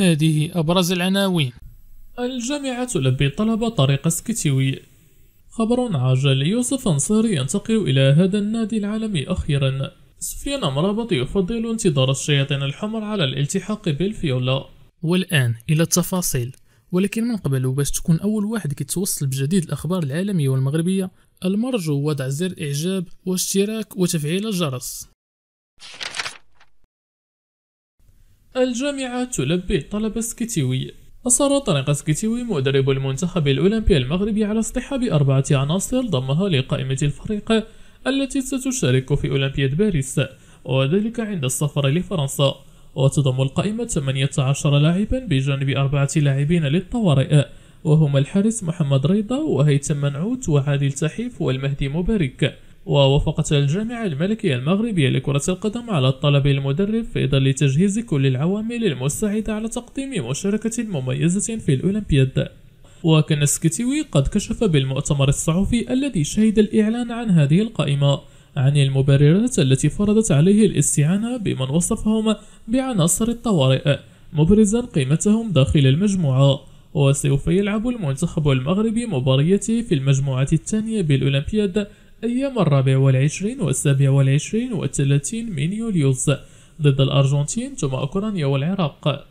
هذه أبرز العناوين الجامعة تلبي طلب طريق سكتيوي خبر عاجل يوسف أنصاري ينتقل إلى هذا النادي العالمي أخيرا سفيان أمرابط يفضل انتظار الشياطين الحمر على الالتحاق بالفيولا والآن إلى التفاصيل ولكن من قبل باش تكون أول واحد كيتوصل بجديد الأخبار العالمية والمغربية المرجو وضع زر إعجاب واشتراك وتفعيل الجرس you الجامعة تلبي طلب سكيتيوي أصر طريق سكيتيوي مدرب المنتخب الأولمبي المغربي على اصطحاب أربعة عناصر ضمها لقائمة الفريق التي ستشارك في أولمبياد باريس وذلك عند السفر لفرنسا وتضم القائمة 18 لاعبا بجانب أربعة لاعبين للطوارئ وهما الحارس محمد رضا وهيثم منعوت وعادل تحيف والمهدي مبارك ووافقت الجامعة الملكية المغربية لكرة القدم على طلب المدرب في ظل تجهيز كل العوامل المساعدة على تقديم مشاركة مميزة في الأولمبياد وكان سكتيوي قد كشف بالمؤتمر الصحفي الذي شهد الإعلان عن هذه القائمة عن المبررات التي فرضت عليه الاستعانة بمن وصفهم بعناصر الطوارئ مبرزا قيمتهم داخل المجموعة وسوف يلعب المنتخب المغربي مباريته في المجموعة الثانية بالأولمبياد أيام الرابع والعشرين والسابع والعشرين والثلاثين من يوليوز ضد الأرجنتين ثم أوكرانيا والعراق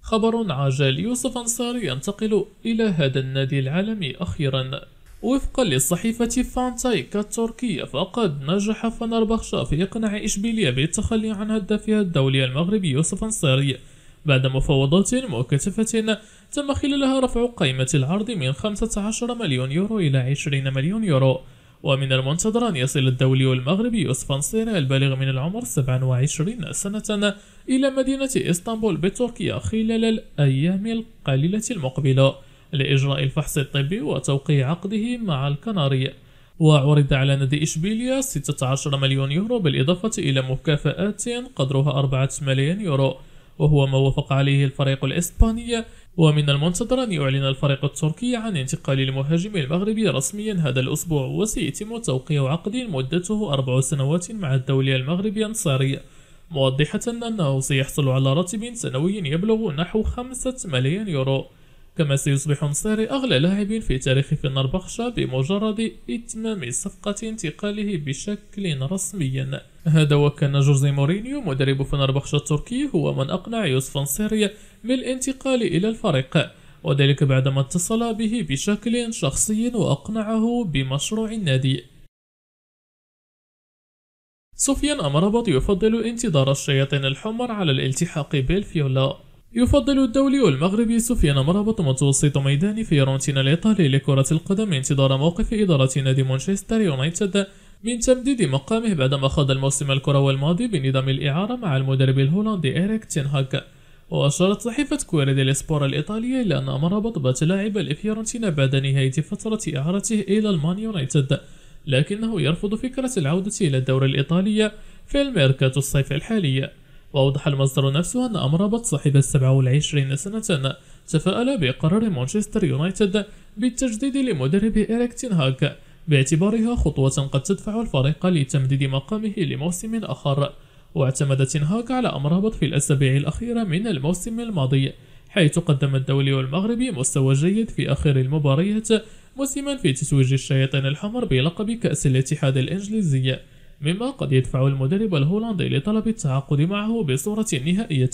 خبر عاجل يوسف أنصاري ينتقل إلى هذا النادي العالمي أخيرا وفقا للصحيفة فانتايك التركية فقد نجح فنربخشا في إقناع إشبيلية بالتخلي عن هدافها الدولي المغربي يوسف أنصاري بعد مفاوضات مكثفة تم خلالها رفع قيمة العرض من 15 مليون يورو إلى 20 مليون يورو ومن المنتظر أن يصل الدولي المغربي يوسف نصير البالغ من العمر 27 سنة إلى مدينة إسطنبول بتركيا خلال الأيام القليلة المقبلة لإجراء الفحص الطبي وتوقيع عقده مع الكناري وعرض على نادي إشبيليا 16 مليون يورو بالإضافة إلى مكافآت قدرها 4 ملايين يورو وهو ما وافق عليه الفريق الإسباني ومن المنتظر أن يعلن الفريق التركي عن انتقال المهاجم المغربي رسميا هذا الأسبوع وسيتم توقيع عقد مدته أربع سنوات مع الدولي المغربي أنصاري موضحة أنه سيحصل على راتب سنوي يبلغ نحو خمسة ملايين يورو كما سيصبح نصيري أغلى لاعب في تاريخ فنربخشة بمجرد إتمام صفقة انتقاله بشكل رسمي هذا وكان جوزي مورينيو مدرب فنربخشة التركي هو من أقنع يوسف نصيري بالانتقال إلى الفريق وذلك بعدما اتصل به بشكل شخصي وأقنعه بمشروع النادي سفيان أمرابط يفضل انتظار الشياطين الحمر على الالتحاق بالفيولا يفضل الدولي المغربي سفيان مرابط متوسط ميدان فيورنتينا الإيطالي لكرة القدم انتظار موقف إدارة نادي مانشستر يونايتد من تمديد مقامه بعدما خاض الموسم الكروي الماضي بنظام الإعارة مع المدرب الهولندي إيريك تينهاك وأشارت صحيفة كويرا دي سبور الإيطالية إلى أن أمر بطبة لاعب الفيورنتينا بعد نهاية فترة إعارته إلى المان يونايتد لكنه يرفض فكرة العودة إلى الدوري الإيطالية في الميركاتو الصيف الحالي وأوضح المصدر نفسه أن أمربط صاحب 27 سنة تفاءل بقرار مانشستر يونايتد بالتجديد لمدرب إيريك تنهاك باعتبارها خطوة قد تدفع الفريق لتمديد مقامه لموسم آخر واعتمد تنهاك على أمر في الأسابيع الأخيرة من الموسم الماضي حيث قدم الدولي والمغربي مستوى جيد في آخر المباريات مسما في تتويج الشياطين الحمر بلقب كأس الاتحاد الإنجليزي مما قد يدفع المدرب الهولندي لطلب التعاقد معه بصورة نهائية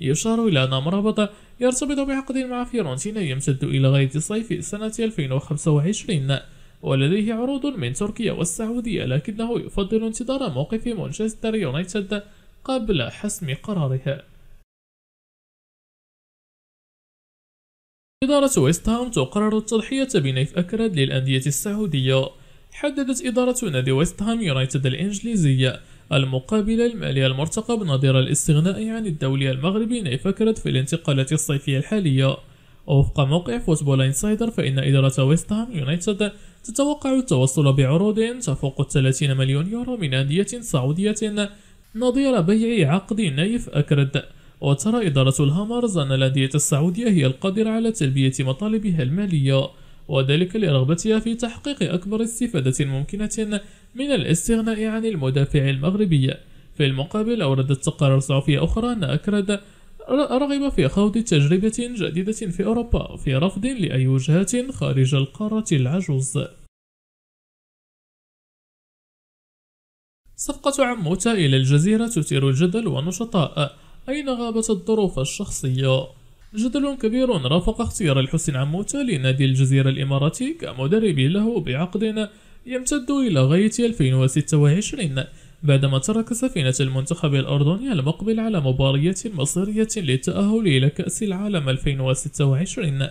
يشار إلى أن مرابط يرتبط بعقد مع فيرونتينا يمتد إلى غاية صيف سنة 2025 ولديه عروض من تركيا والسعودية لكنه يفضل انتظار موقف مانشستر يونايتد قبل حسم قرارها إدارة ويست هام تقرر التضحية بنيف أكراد للأندية السعودية حددت إدارة نادي ويست هام يونايتد الإنجليزية المقابل المالي المرتقب نظير الاستغناء عن الدولي المغربي نيف أكراد في الانتقالات الصيفية الحالية وفق موقع فوتبول انسايدر فإن إدارة ويست هام يونايتد تتوقع التوصل بعروض تفوق 30 مليون يورو من أندية سعودية نظير بيع عقد نايف أكرد وترى إدارة الهامرز أن الأندية السعودية هي القادرة على تلبية مطالبها المالية وذلك لرغبتها في تحقيق أكبر استفادة ممكنة من الاستغناء عن المدافع المغربي في المقابل أوردت تقارير صحفية أخرى أن أكرد رغب في خوض تجربة جديدة في أوروبا في رفض لأي وجهات خارج القارة العجوز صفقة عموتة إلى الجزيرة تثير الجدل والنشطاء أين غابت الظروف الشخصية؟ جدل كبير رافق اختيار الحسن عموتة لنادي الجزيرة الإماراتي كمدرب له بعقد يمتد إلى غاية 2026 بعدما ترك سفينة المنتخب الأردني المقبل على مباريات مصيرية للتأهل إلى كأس العالم 2026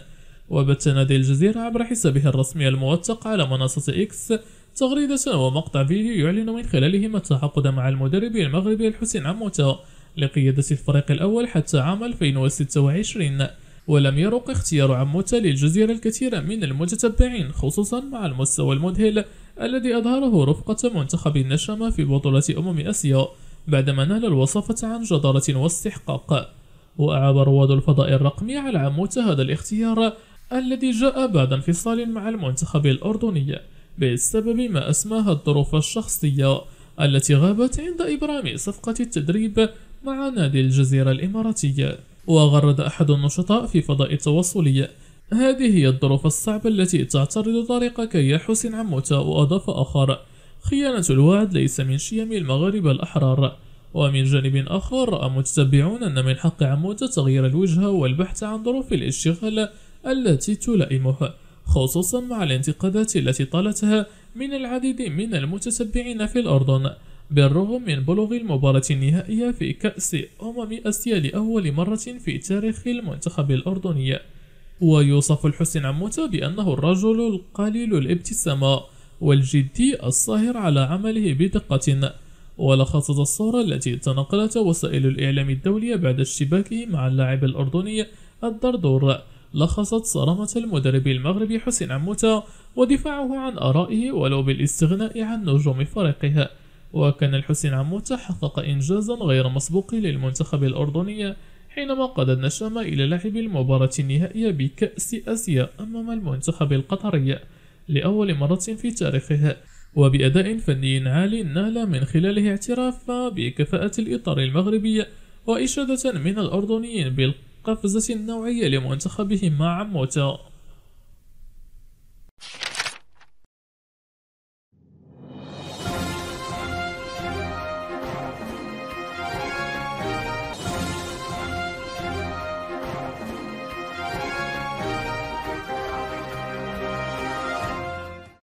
وبث نادي الجزيرة عبر حسابه الرسمي الموثق على منصة إكس تغريدة ومقطع فيديو يعلن من خلالهما التعاقد مع المدرب المغربي الحسين عموتة لقيادة الفريق الأول حتى عام 2026 ولم يرق اختيار عموتة للجزيرة الكثير من المتتبعين خصوصا مع المستوى المذهل الذي أظهره رفقة منتخب النشامة في بطولة أمم آسيا بعدما نال الوصفة عن جدارة واستحقاق وأعاب رواد الفضاء الرقمي على عمود هذا الاختيار الذي جاء بعد انفصال مع المنتخب الأردني بسبب ما أسماها الظروف الشخصية التي غابت عند إبرام صفقة التدريب مع نادي الجزيرة الإماراتية وغرد أحد النشطاء في فضاء التواصل هذه هي الظروف الصعبة التي تعترض طريقك يا حسن عموتة وأضاف آخر خيانة الوعد ليس من شيم المغاربة الأحرار ومن جانب آخر رأى متتبعون أن من حق عموتة تغيير الوجهة والبحث عن ظروف الاشتغال التي تلائمه خصوصا مع الانتقادات التي طالتها من العديد من المتتبعين في الأردن بالرغم من بلوغ المباراة النهائية في كأس أمم آسيا لأول مرة في تاريخ المنتخب الأردني ويوصف الحسن عموتة بأنه الرجل القليل الابتسامة والجدي الصاهر على عمله بدقة ولخصت الصورة التي تنقلت وسائل الإعلام الدولية بعد اشتباكه مع اللاعب الأردني الدردور لخصت صرامة المدرب المغربي حسين عموتة ودفاعه عن آرائه ولو بالاستغناء عن نجوم فريقه وكان الحسين عموتة حقق إنجازا غير مسبوق للمنتخب الأردني حينما قاد الشام إلى لعب المباراة النهائية بكأس آسيا أمام المنتخب القطري لأول مرة في تاريخها وبأداء فني عالي نال من خلاله اعتراف بكفاءة الإطار المغربي وإشادة من الأردنيين بالقفزة النوعية لمنتخبهم مع موتا